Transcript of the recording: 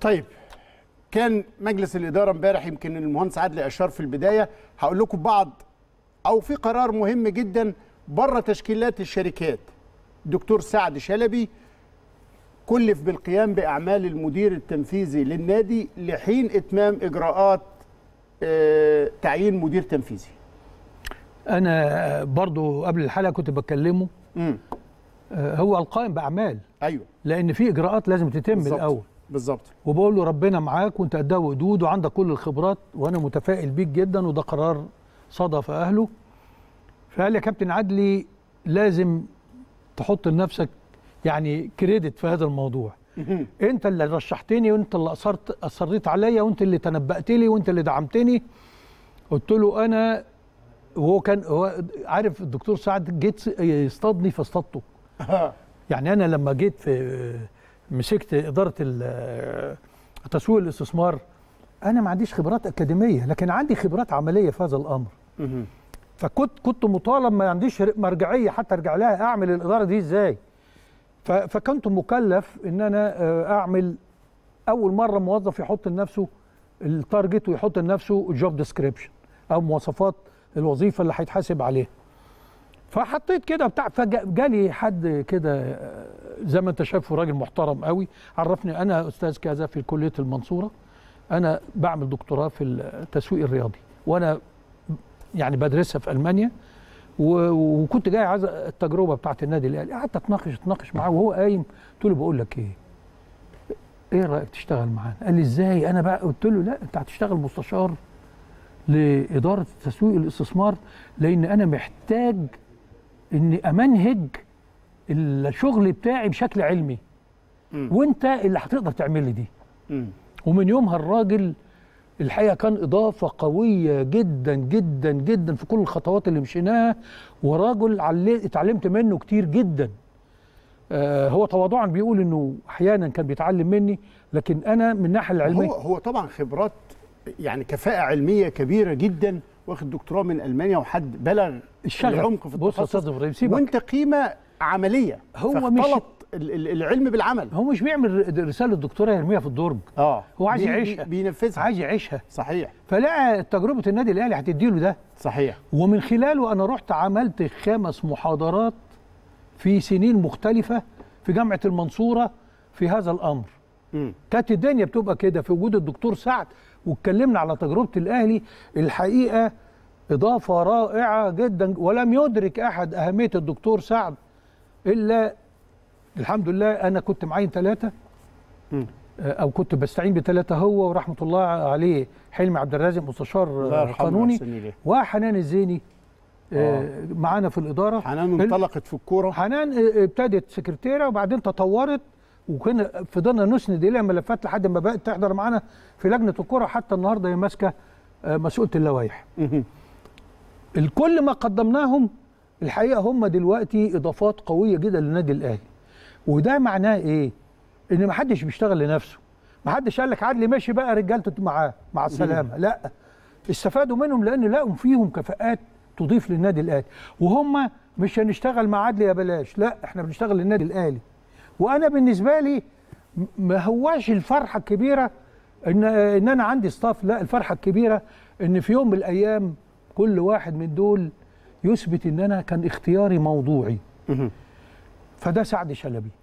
طيب كان مجلس الاداره امبارح يمكن المهندس عادل اشار في البدايه هقول لكم بعض او في قرار مهم جدا بره تشكيلات الشركات دكتور سعد شلبي كلف بالقيام باعمال المدير التنفيذي للنادي لحين اتمام اجراءات آه، تعيين مدير تنفيذي انا برضو قبل الحلقه كنت بكلمه آه، هو القائم باعمال ايوه لان في اجراءات لازم تتم بالزبط. الاول بالظبط وبقول له ربنا معاك وانت قدها ايه وقدود وعندك كل الخبرات وانا متفائل بيك جدا وده قرار صادف اهله فقال لي يا كابتن عدلي لازم تحط لنفسك يعني كريدت في هذا الموضوع انت اللي رشحتني وانت اللي اصرت اصريت عليا وانت اللي تنبأت لي وانت اللي دعمتني قلت له انا وهو كان هو عارف الدكتور سعد جيت يصطادني فاصطادته يعني انا لما جيت في مسكت اداره التسويق الاستثمار انا ما عنديش خبرات اكاديميه لكن عندي خبرات عمليه في هذا الامر فكنت كنت مطالب ما عنديش مرجعيه حتى ارجع لها اعمل الاداره دي ازاي فكنت مكلف ان انا آه، اعمل اول مره موظف يحط لنفسه التارجت ويحط لنفسه الجوب ديسكريبشن او مواصفات الوظيفه اللي هيتحاسب عليها فحطيت كده بتاع فجالي حد كده زي ما انت شايفه راجل محترم قوي عرفني انا استاذ كذا في كليه المنصوره انا بعمل دكتوراه في التسويق الرياضي وانا يعني بدرسها في المانيا وكنت جاي عايز التجربه بتاعت النادي الاهلي قعدت اتناقش اتناقش معاه وهو قايم قلت له بقول لك ايه ايه رايك تشتغل معانا قال لي ازاي انا بقى قلت له لا انت هتشتغل مستشار لاداره التسويق الاستثمار لان انا محتاج اني امنهج الشغل بتاعي بشكل علمي م. وانت اللي هتقدر تعمل دي م. ومن يومها الراجل الحقيقه كان اضافه قويه جدا جدا جدا في كل الخطوات اللي مشيناها وراجل اتعلمت منه كتير جدا آه، هو تواضعا بيقول انه احيانا كان بيتعلم مني لكن انا من الناحيه العلميه هو هو طبعا خبرات يعني كفاءه علميه كبيره جدا واخد دكتوراه من المانيا وحد بلغ الشغف العمق في التخصص بص يا استاذ ابراهيم وانت قيمه عمليه هو مش العلم بالعمل هو مش بيعمل رساله الدكتوراه يرميها في الدرج اه هو عايز يعيشها بينفذها عايز يعيشها صحيح فلقى تجربه النادي الاهلي هتديله ده صحيح ومن خلاله انا رحت عملت خمس محاضرات في سنين مختلفه في جامعه المنصوره في هذا الامر كانت الدنيا بتبقى كده في وجود الدكتور سعد واتكلمنا على تجربه الاهلي الحقيقه اضافه رائعه جدا ولم يدرك احد اهميه الدكتور سعد الا الحمد لله انا كنت معين ثلاثه او كنت بستعين بثلاثه هو ورحمه الله عليه حلمي عبد الرازق مستشار قانوني وحنان الزيني آه، آه. معانا في الاداره حنان انطلقت في الكوره حنان آه، ابتدت سكرتيره وبعدين تطورت وكنا فضلنا نسند اليها ملفات لحد ما بقت تحضر معانا في لجنه الكره حتى النهارده هي ماسكه آه، مسؤوله اللوائح. الكل ما قدمناهم الحقيقه هم دلوقتي اضافات قويه جدا للنادي الاهلي. وده معناه ايه؟ ان ما حدش بيشتغل لنفسه. ما حدش قال لك عدلي ماشي بقى رجالته معاه مع السلامه، لا استفادوا منهم لان لقوا فيهم كفاءات تضيف للنادي الاهلي وهم مش هنشتغل مع عدلي يا بلاش لا احنا بنشتغل للنادي الاهلي وانا بالنسبه لي ما هواش الفرحه الكبيره ان ان انا عندي ستاف لا الفرحه الكبيره ان في يوم من الايام كل واحد من دول يثبت ان انا كان اختياري موضوعي فده سعد شلبي